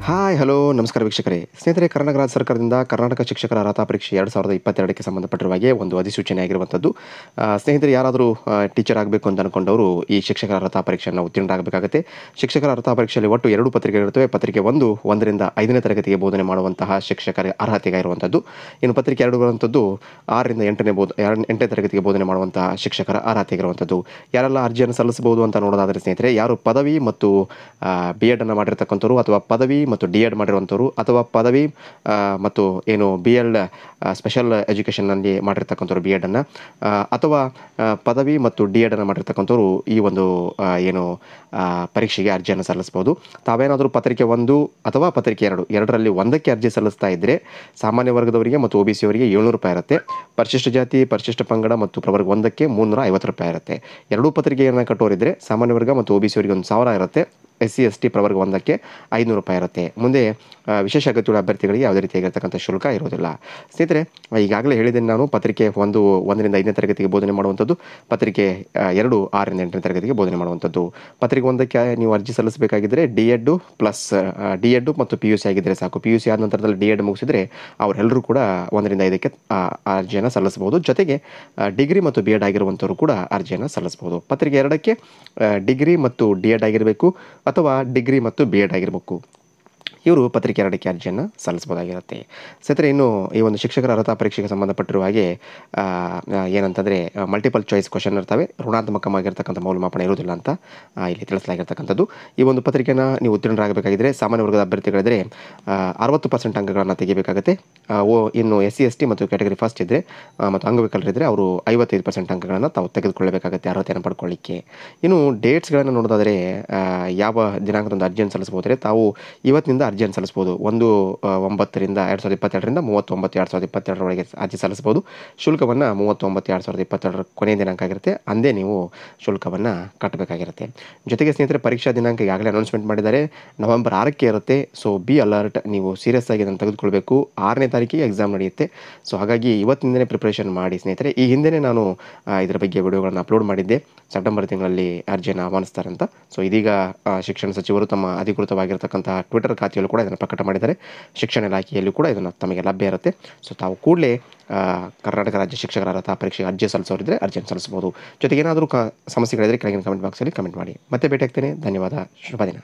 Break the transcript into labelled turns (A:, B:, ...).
A: Hi hi hello ನಮಸ್ಕಾರ ವೀಕ್ಷಕರೇ ಸ್ನೇಹಿತರೆ ಕರ್ನಾಟಕ ರಾಜ್ಯ ಸರ್ಕಾರದಿಂದ ಕರ್ನಾಟಕ ಶಿಕ್ಷಕರ ಅರ್ಹತಾ ಪರೀಕ್ಷೆ ಎರಡು ಸಾವಿರದ ಇಪ್ಪತ್ತೆರಡಕ್ಕೆ ಸಂಬಂಧಪಟ್ಟಿರುವಾಗೆ ಒಂದು ಅಧಿಸೂಚನೆ ಆಗಿರುವಂಥದ್ದು ಸ್ನೇಹಿತರೆ ಯಾರಾದರೂ ಟೀಚರ್ ಆಗಬೇಕು ಅಂತ ಅಂದ್ಕೊಂಡವರು ಈ ಶಿಕ್ಷಕರ ಅರ್ಹತಾ ಪರೀಕ್ಷೆಯನ್ನು ಉತ್ತೀರ್ಣರಾಗಬೇಕಾಗುತ್ತೆ ಶಿಕ್ಷಕರ ಅರ್ಹತಾ ಪರೀಕ್ಷೆಯಲ್ಲಿ ಒಟ್ಟು ಎರಡು ಪತ್ರಿಕೆಗಳಿರ್ತವೆ ಪತ್ರಿಕೆ ಒಂದು ಒಂದರಿಂದ ಐದನೇ ತರಗತಿಗೆ ಬೋಧನೆ ಮಾಡುವಂತಹ ಶಿಕ್ಷಕರ ಅರ್ಹತೆಗಾಗಿರುವಂಥದ್ದು ಇನ್ನು ಪತ್ರಿಕೆ ಎರಡು ಬರುವಂಥದ್ದು ಆರರಿಂದ ಎಂಟನೇ ಬೋಧ ಎಂಟನೇ ತರಗತಿಗೆ ಬೋಧನೆ ಮಾಡುವಂತಹ ಶಿಕ್ಷಕರ ಇರುವಂಥದ್ದು ಯಾರೆಲ್ಲ ಅರ್ಜಿಯನ್ನು ಸಲ್ಲಿಸಬಹುದು ಅಂತ ನೋಡೋದಾದರೆ ಸ್ನೇಹಿತರೆ ಯಾರು ಪದವಿ ಮತ್ತು ಬಿ ಎಡನ್ನು ಮಾಡಿರ್ತಕ್ಕಂಥವ್ರು ಅಥವಾ ಪದವಿ ಮತ್ತು ಡಿ ಎಡ್ ಮಾಡಿರುವಂಥವ್ರು ಅಥವಾ ಪದವಿ ಮತ್ತು ಏನು ಬಿ ಎಲ್ ಸ್ಪೆಷಲ್ ಎಜುಕೇಷನ್ನಲ್ಲಿ ಮಾಡಿರ್ತಕ್ಕಂಥವ್ರು ಬಿ ಎಡನ್ನು ಅಥವಾ ಪದವಿ ಮತ್ತು ಡಿ ಎಡನ್ನು ಮಾಡಿರ್ತಕ್ಕಂಥವ್ರು ಈ ಒಂದು ಏನು ಪರೀಕ್ಷೆಗೆ ಅರ್ಜಿಯನ್ನು ಸಲ್ಲಿಸ್ಬೋದು ತಾವೇನಾದರೂ ಪತ್ರಿಕೆ ಒಂದು ಅಥವಾ ಪತ್ರಿಕೆ ಎರಡು ಎರಡರಲ್ಲಿ ಒಂದಕ್ಕೆ ಅರ್ಜಿ ಸಲ್ಲಿಸ್ತಾ ಇದ್ದರೆ ಸಾಮಾನ್ಯ ವರ್ಗದವರಿಗೆ ಮತ್ತು ಒ ಬಿ ಸಿ ಏಳ್ನೂರು ರೂಪಾಯಿ ಇರುತ್ತೆ ಪರಿಶಿಷ್ಟ ಜಾತಿ ಪರಿಶಿಷ್ಟ ಪಂಗಡ ಮತ್ತು ಪ್ರವರ್ಗ ಒಂದಕ್ಕೆ ಮುನ್ನೂರ ಐವತ್ತು ರೂಪಾಯಿ ಇರುತ್ತೆ ಎರಡೂ ಪತ್ರಿಕೆಯನ್ನು ಕಟ್ಟೋರಿದ್ದರೆ ಸಾಮಾನ್ಯ ವರ್ಗ ಮತ್ತು ಒ ಬಿ ಸಿ ಒಂದು ಸಾವಿರ ಇರುತ್ತೆ ಎಸ್ ಸಿ ಎಸ್ ಟಿ ಪ್ರವರ್ಗ ಒಂದಕ್ಕೆ ಐನೂರು ರೂಪಾಯಿ ಇರುತ್ತೆ ಮುಂದೆ ವಿಶೇಷ ಅಗತ್ಯಗಳ ಅಭ್ಯರ್ಥಿಗಳಿಗೆ ಯಾವುದೇ ರೀತಿಯಾಗಿರ್ತಕ್ಕಂಥ ಶುಲ್ಕ ಇರೋದಿಲ್ಲ ಸ್ನೇಹಿತರೆ ಈಗಾಗಲೇ ಹೇಳಿದ್ದೇನೆ ನಾನು ಪತ್ರಿಕೆ ಒಂದು ಒಂದರಿಂದ ಐದನೇ ತರಗತಿಗೆ ಬೋಧನೆ ಮಾಡುವಂಥದ್ದು ಪತ್ರಿಕೆ ಎರಡು ಆರರಿಂದ ಎಂಟನೇ ತರಗತಿಗೆ ಬೋಧನೆ ಮಾಡುವಂಥದ್ದು ಪತ್ರಿಕೆ ಒಂದಕ್ಕೆ ನೀವು ಅರ್ಜಿ ಸಲ್ಲಿಸಬೇಕಾಗಿದ್ದರೆ D Ed plus D Ed ಮತ್ತು ಪಿ ಯು ಸಿ ಆಗಿದ್ದರೆ ಸಾಕು ಪಿ ಯು ಸಿ ಆದ ನಂತರದಲ್ಲಿ ಡಿ ಎಡ್ ಮುಗಿಸಿದರೆ ಅವರೆಲ್ಲರೂ ಕೂಡ ಒಂದರಿಂದ ಐದಕ್ಕೆ ಅರ್ಜಿಯನ್ನು ಸಲ್ಲಿಸಬಹುದು ಜೊತೆಗೆ ಡಿಗ್ರಿ ಮತ್ತು ಬಿ ಎಡ್ ಆಗಿರುವಂಥವರು ಕೂಡ ಅರ್ಜಿಯನ್ನು ಸಲ್ಲಿಸಬಹುದು ಪತ್ರಿಕೆ ಎರಡಕ್ಕೆ ಡಿಗ್ರಿ ಮತ್ತು ಡಿ ಎಡ್ ಆಗಿರಬೇಕು ಅಥವಾ ಡಿಗ್ರಿ ಮತ್ತು ಬಿ ಎಡ್ ಆಗಿರಬೇಕು ಇವರು ಪತ್ರಿಕೆ ಎರಡಕ್ಕೆ ಅರ್ಜಿಯನ್ನು ಸಲ್ಲಿಸ್ಬೋದಾಗಿರುತ್ತೆ ಸ್ನೇಹಿತರೆ ಇನ್ನು ಈ ಒಂದು ಶಿಕ್ಷಕರ ಅರ್ಹತಾ ಪರೀಕ್ಷೆಗೆ ಸಂಬಂಧಪಟ್ಟಿರುವ ಹಾಗೆ ಏನಂತಂದರೆ ಮಲ್ಟಿಪಲ್ ಚಾಯ್ಸ್ ಕ್ವಶನ್ ಇರ್ತವೆ ಋಣಾತ್ಮಕವಾಗಿರ್ತಕ್ಕಂಥ ಮೌಲ್ಯಮಾಪನ ಇರುವುದಿಲ್ಲ ಅಂತ ಇಲ್ಲಿ ತಿಳಿಸಲಾಗಿರ್ತಕ್ಕಂಥದ್ದು ಈ ಒಂದು ಪತ್ರಿಕೆಯನ್ನು ನೀವು ಉತ್ತೀರ್ಣರಾಗಬೇಕಾಗಿದ್ದರೆ ಸಾಮಾನ್ಯ ವರ್ಗದ ಅಭ್ಯರ್ಥಿಗಳಿದ್ದರೆ ಅರವತ್ತು ಪರ್ಸೆಂಟ್ ಅಂಕಗಳನ್ನು ತೆಗಿಬೇಕಾಗುತ್ತೆ ಓ ಇನ್ನು ಎಸ್ ಸಿ ಎಸ್ ಟಿ ಮತ್ತು ಕ್ಯಾಟಗರಿ ಫಸ್ಟ್ ಇದ್ದರೆ ಮತ್ತು ಅಂಗವಿಕಲರಿದ್ದರೆ ಅವರು ಐವತ್ತೈದು ಪರ್ಸೆಂಟ್ ಅಂಕಗಳನ್ನು ತಾವು ತೆಗೆದುಕೊಳ್ಳಬೇಕಾಗುತ್ತೆ ಅರ್ಹತೆಯನ್ನು ಪಡ್ಕೊಳ್ಳಿಕ್ಕೆ ಇನ್ನು ಡೇಟ್ಸ್ಗಳನ್ನು ನೋಡೋದಾದರೆ ಯಾವ ದಿನಾಂಕದೊಂದು ಅರ್ಜಿಯನ್ನು ಸಲ್ಲಿಸ್ಬೋದ್ರೆ ತಾವು ಇವತ್ತಿನಿಂದ ಅರ್ಜಿಯನ್ನು ಸಲ್ಲಿಸ್ಬೋದು ಒಂದು ಒಂಬತ್ತರಿಂದ ಎರಡು ಸಾವಿರದ ಇಪ್ಪತ್ತೆರಡರಿಂದ ಮೂವತ್ತೊಂಬತ್ತು ಎರಡು ಸಾವಿರದ ಇಪ್ಪತ್ತೆರಡರೊಳಗೆ ಅರ್ಜಿ ಸಲ್ಲಿಸ್ಬೋದು ಶುಲ್ಕವನ್ನು ಮೂವತ್ತೊಂಬತ್ತು ಎರಡು ಸಾವಿರದ ಇಪ್ಪತ್ತೆರಡರ ಕೊನೆಯ ದಿನಾಂಕ ಆಗಿರುತ್ತೆ ಅಂದೇ ನೀವು ಶುಲ್ಕವನ್ನು ಕಟ್ಟಬೇಕಾಗಿರುತ್ತೆ ಜೊತೆಗೆ ಸ್ನೇಹಿತರೆ ಪರೀಕ್ಷಾ ದಿನಾಂಕ ಈಗಾಗಲೇ ಅನೌನ್ಸ್ಮೆಂಟ್ ಮಾಡಿದ್ದಾರೆ ನವೆಂಬರ್ ಆರಕ್ಕೆ ಇರುತ್ತೆ ಸೊ ಬಿ ಅಲರ್ಟ್ ನೀವು ಸೀರಿಯಸ್ ಆಗಿ ಇದನ್ನು ತೆಗೆದುಕೊಳ್ಬೇಕು ಆರನೇ ತಾರೀಕಿಗೆ ಎಕ್ಸಾಮ್ ನಡೆಯುತ್ತೆ ಸೊ ಹಾಗಾಗಿ ಇವತ್ತಿನಿಂದನೇ ಪ್ರಿಪ್ರೇಷನ್ ಮಾಡಿ ಸ್ನೇಹಿತರೆ ಈ ಹಿಂದೆನೇ ನಾನು ಇದರ ಬಗ್ಗೆ ವಿಡಿಯೋಗಳನ್ನು ಅಪ್ಲೋಡ್ ಮಾಡಿದ್ದೆ ಸೆಪ್ಟೆಂಬರ್ ತಿಂಗಳಲ್ಲಿ ಅರ್ಜಿಯನ್ನು ಆಹ್ವಾನಿಸ್ತಾರೆ ಅಂತ ಸೊ ಇದೀಗ ಶಿಕ್ಷಣ ಸಚಿವರು ತಮ್ಮ ಅಧಿಕೃತವಾಗಿರ್ತಕ್ಕಂಥ ಟ್ವಿಟರ್ ಖಾತೆಯಲ್ಲಿ ಕೂಡ ಇದನ್ನು ಪ್ರಕಟ ಮಾಡಿದ್ದಾರೆ ಶಿಕ್ಷಣ ಇಲಾಖೆಯಲ್ಲೂ ಕೂಡ ಇದನ್ನು ತಮಗೆ ಲಭ್ಯ ಇರುತ್ತೆ ಸೊ ತಾವು ಕೂಡಲೇ ಕರ್ನಾಟಕ ರಾಜ್ಯ ಶಿಕ್ಷಕರ ಅರ್ಹತಾ ಪರೀಕ್ಷೆಗೆ ಅರ್ಜಿ ಸಲ್ಲಿಸೋರಿದ್ರೆ ಅರ್ಜಿಯನ್ನು ಸಲ್ಲಿಸಬಹುದು ಜೊತೆಗೆ ಏನಾದರೂ ಕ ಸಮಸ್ಯೆಗಳಿದ್ದರೆ ಕೆಳಗಿನ ಕಮೆಂಟ್ ಬಾಕ್ಸಲ್ಲಿ ಕಮೆಂಟ್ ಮಾಡಿ ಮತ್ತೆ ಭೇಟಿ ಧನ್ಯವಾದ ಶುಭ ದಿನ